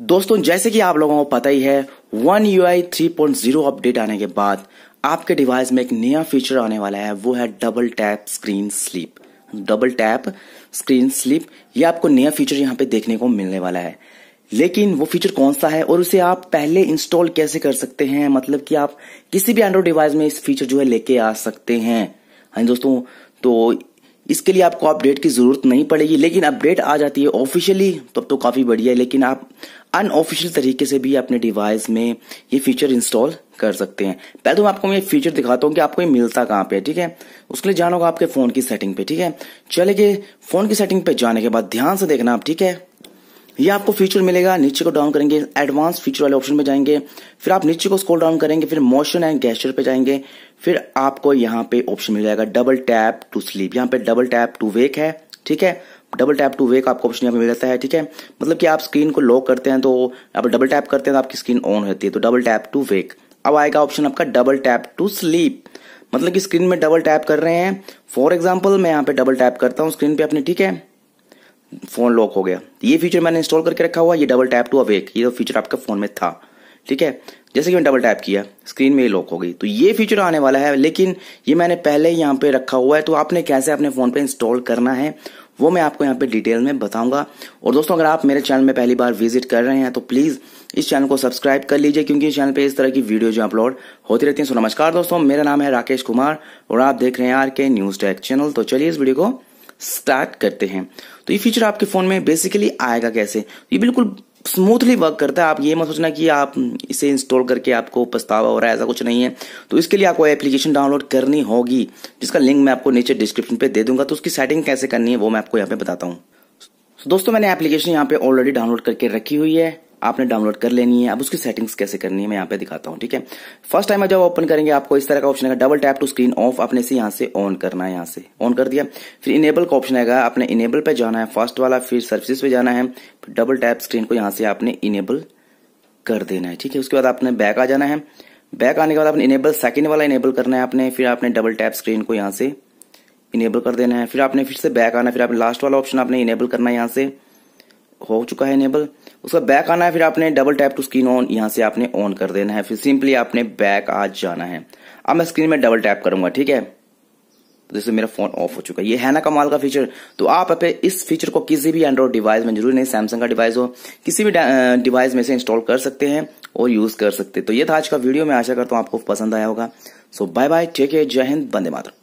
दोस्तों जैसे कि आप लोगों को पता ही है one you I three point zero update आने के बाद आपके डिवाइस में एक नया फीचर आने वाला है वो है double tap screen sleep double tap screen sleep ये आपको नया फीचर यहाँ पे देखने को मिलने वाला है लेकिन वो फीचर कौन सा है और उसे आप पहले इंस्टॉल कैसे कर सकते हैं मतलब कि आप किसी भी एंड्रॉइड डिवाइस में इस फीचर जो है लेके आ सकते हैं हाँ दोस्तों तो इसके लिए आपको अपडेट की जरूरत नहीं पड़ेगी लेकिन अपडेट आ जाती है ऑफिशियली तब तो, तो काफी बढ़िया है लेकिन आप अनऑफिशियल तरीके से भी अपने डिवाइस में ये फीचर इंस्टॉल कर सकते हैं पहले तो मैं आपको ये फीचर दिखाता हूँ कि आपको ये मिलता कहाँ पे है ठीक है उसके लिए जाना होगा आपके फोन की सेटिंग पे ठीक है चले गए फोन की सेटिंग पे जाने के बाद ध्यान से देखना आप ठीक है ये आपको फीचर मिलेगा नीचे को डाउन करेंगे एडवांस फीचर वाले ऑप्शन पे जाएंगे फिर आप नीचे को स्कोल डाउन करेंगे फिर मोशन एंड गैस्टर पे जाएंगे फिर आपको यहाँ पे ऑप्शन मिल जाएगा डबल टैप टू स्लीप यहाँ पे डबल टैप टू वेक है ठीक है डबल टैप टू वेक आपको ऑप्शन यहाँ पे मिल जाता है ठीक है मतलब कि आप स्क्रीन को लॉक करते हैं तो आप डबल टैप करते हैं तो आपकी स्क्रीन ऑन होती है तो डबल टैप टू वेक अब आएगा ऑप्शन आपका डबल टैप टू स्लीप मतलब कि स्क्रीन में डबल टैप कर रहे हैं फॉर एग्जाम्पल मैं यहाँ पे डबल टैप करता हूँ स्क्रीन पे अपने ठीक है फोन लॉक हो गया ये फीचर मैंने इंस्टॉल करके रखा हुआ ये डबल टैप टू अवेक ये तो फीचर आपका फोन में था ठीक है जैसे कि मैंने डबल टैप किया स्क्रीन में ही लॉक हो गई तो ये फीचर आने वाला है लेकिन ये मैंने पहले यहाँ पे रखा हुआ है तो आपने कैसे अपने फ़ोन पे इंस्टॉल करना है वो मैं आपको यहाँ पे डिटेल में बताऊंगा और दोस्तों अगर आप मेरे चैनल में पहली बार विजिट कर रहे हैं तो प्लीज़ इस चैनल को सब्सक्राइब कर लीजिए क्योंकि इस चैनल पे इस तरह की वीडियो जो अपलोड होती रहती है सो नमस्कार दोस्तों मेरा नाम है राकेश कुमार और आप देख रहे हैं आर के न्यूज टैक चैनल तो चलिए इस वीडियो को स्टार्ट करते हैं तो ये फीचर आपके फ़ोन में बेसिकली आएगा कैसे ये बिल्कुल स्मूथली वर्क करता है आप ये मत सोचना कि आप इसे इंस्टॉल करके आपको पछतावा हो रहा है ऐसा कुछ नहीं है तो इसके लिए आपको एप्लीकेशन डाउनलोड करनी होगी जिसका लिंक मैं आपको नीचे डिस्क्रिप्शन पे दे दूंगा तो उसकी सेटिंग कैसे करनी है वो मैं आपको यहाँ पे बताता हूँ दोस्तों मैंने एप्लीकेशन यहाँ पे ऑलरेडी डाउनलोड करके रखी हुई है आपने डाउनलोड कर लेनी है अब उसकी सेटिंग्स कैसे करनी है मैं यहाँ पे दिखाता हूँ ठीक है फर्स्ट टाइम जब ओपन करेंगे आपको इस तरह का ऑप्शन आएगा double tap to screen off अपने से यहाँ से ऑन करना है यहाँ से ऑन कर दिया फिर इनेबल का ऑप्शन आएगा आपने इनेबल पे जाना है फर्स्ट वाला फिर सर्विस पे जाना है फिर डबल टैप स्क्रीन को यहाँ से आपने इनेबल कर देना है ठीक है उसके बाद आपने बैक आ जाना है बैक आने के बाद आपने इनेबल सेकेंड वाला इनेबल करना है आपने फिर आपने डबल टैप स्क्रीन को यहाँ से इनेबल कर देना है फिर आपने फिर से बैक आना फिर आपने लास्ट वाला ऑप्शन आपने इनेबल करना है यहाँ से हो चुका है इनेबल उसका बैक आना है फिर आपने double tap to screen on यहाँ से आपने ऑन कर देना है फिर सिंपली आपने बैक आ जाना है अब मैं स्क्रीन में डबल टैप करूंगा ठीक है तो जैसे मेरा फोन ऑफ हो चुका है ये है ना कमाल का फीचर तो आप अपने इस फीचर को किसी भी एंड्रॉइड डिवाइस में जरूर नहीं सैमसंग का डिवाइस हो किसी भी डिवाइस में से इंस्टॉल कर सकते हैं और यूज कर सकते हैं तो ये था आज का वीडियो मैं आशा करता हूं आपको पसंद आया होगा so bye bye take care जय हिंद बंदे मातरम